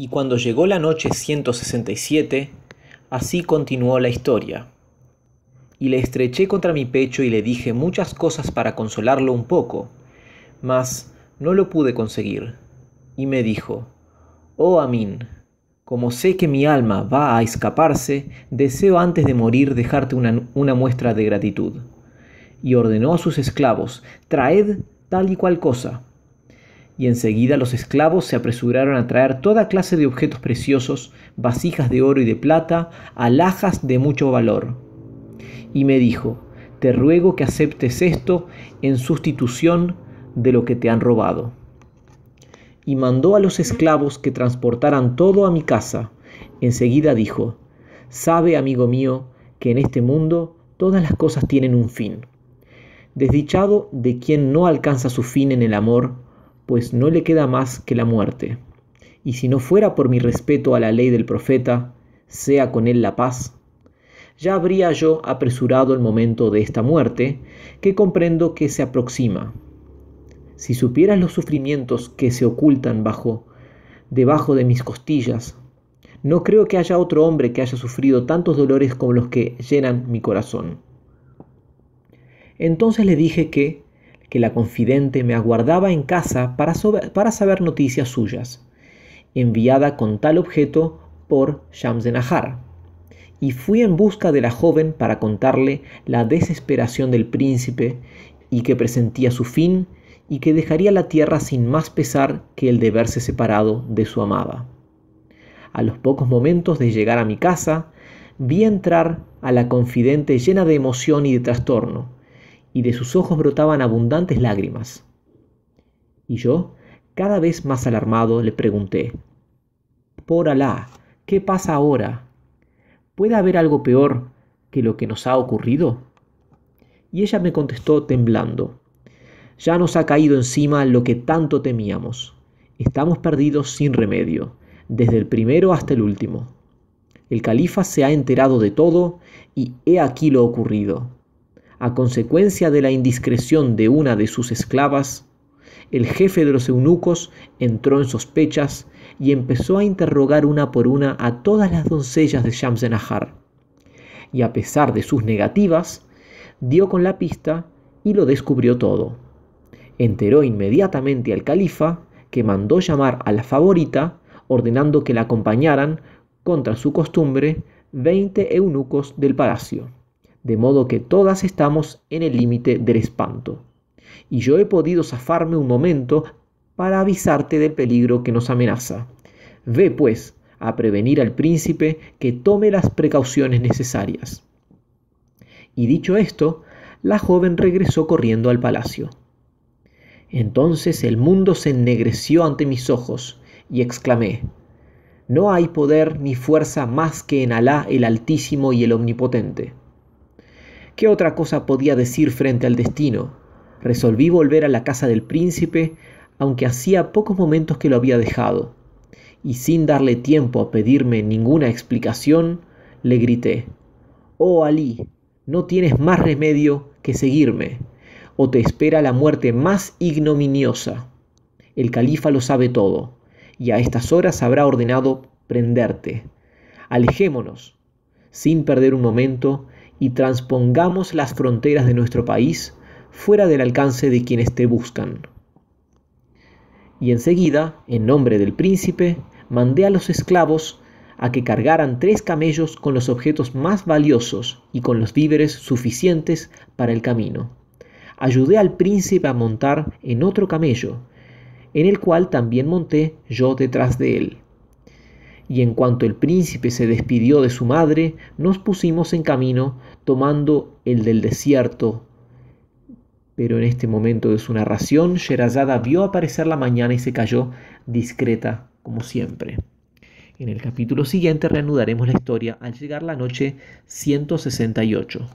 y cuando llegó la noche 167, así continuó la historia. Y le estreché contra mi pecho y le dije muchas cosas para consolarlo un poco, mas no lo pude conseguir. Y me dijo, Oh Amin, como sé que mi alma va a escaparse, deseo antes de morir dejarte una muestra de gratitud. Y ordenó a sus esclavos, Traed tal y cual cosa, y enseguida los esclavos se apresuraron a traer toda clase de objetos preciosos, vasijas de oro y de plata, alhajas de mucho valor. Y me dijo, te ruego que aceptes esto en sustitución de lo que te han robado. Y mandó a los esclavos que transportaran todo a mi casa. Enseguida dijo, sabe, amigo mío, que en este mundo todas las cosas tienen un fin. Desdichado de quien no alcanza su fin en el amor, pues no le queda más que la muerte. Y si no fuera por mi respeto a la ley del profeta, sea con él la paz, ya habría yo apresurado el momento de esta muerte, que comprendo que se aproxima. Si supieras los sufrimientos que se ocultan bajo debajo de mis costillas, no creo que haya otro hombre que haya sufrido tantos dolores como los que llenan mi corazón. Entonces le dije que, que la confidente me aguardaba en casa para, saber noticias suyas, enviada con tal objeto por Shamsenahar. Y fui en busca de la joven para contarle la desesperación del príncipe y que presentía su fin y que dejaría la tierra sin más pesar que el de verse separado de su amada. A los pocos momentos de llegar a mi casa, vi entrar a la confidente llena de emoción y de trastorno, y de sus ojos brotaban abundantes lágrimas. Y yo, cada vez más alarmado, le pregunté, Por Alá, ¿qué pasa ahora? ¿Puede haber algo peor que lo que nos ha ocurrido? Y ella me contestó temblando, Ya nos ha caído encima lo que tanto temíamos. Estamos perdidos sin remedio, desde el primero hasta el último. El califa se ha enterado de todo y he aquí lo ocurrido a consecuencia de la indiscreción de una de sus esclavas, el jefe de los eunucos entró en sospechas y empezó a interrogar una por una a todas las doncellas de Shamsenahar. Y a pesar de sus negativas, dio con la pista y lo descubrió todo. Enteró inmediatamente al califa, que mandó llamar a la favorita, ordenando que la acompañaran, contra su costumbre, 20 eunucos del palacio de modo que todas estamos en el límite del espanto. Y yo he podido zafarme un momento para avisarte del peligro que nos amenaza. Ve, pues, a prevenir al príncipe que tome las precauciones necesarias. Y dicho esto, la joven regresó corriendo al palacio. Entonces el mundo se ennegreció ante mis ojos, y exclamé, No hay poder ni fuerza más que en Alá el Altísimo y el Omnipotente. ¿Qué otra cosa podía decir frente al destino? Resolví volver a la casa del príncipe, aunque hacía pocos momentos que lo había dejado, y sin darle tiempo a pedirme ninguna explicación, le grité, Oh Ali, no tienes más remedio que seguirme, o te espera la muerte más ignominiosa. El califa lo sabe todo, y a estas horas habrá ordenado prenderte. Alejémonos. Sin perder un momento, y transpongamos las fronteras de nuestro país fuera del alcance de quienes te buscan. Y enseguida, en nombre del príncipe, mandé a los esclavos a que cargaran tres camellos con los objetos más valiosos y con los víveres suficientes para el camino. Ayudé al príncipe a montar en otro camello, en el cual también monté yo detrás de él y en cuanto el príncipe se despidió de su madre, nos pusimos en camino tomando el del desierto. Pero en este momento de su narración, Sherazada vio aparecer la mañana y se cayó discreta, como siempre. En el capítulo siguiente reanudaremos la historia al llegar la noche 168.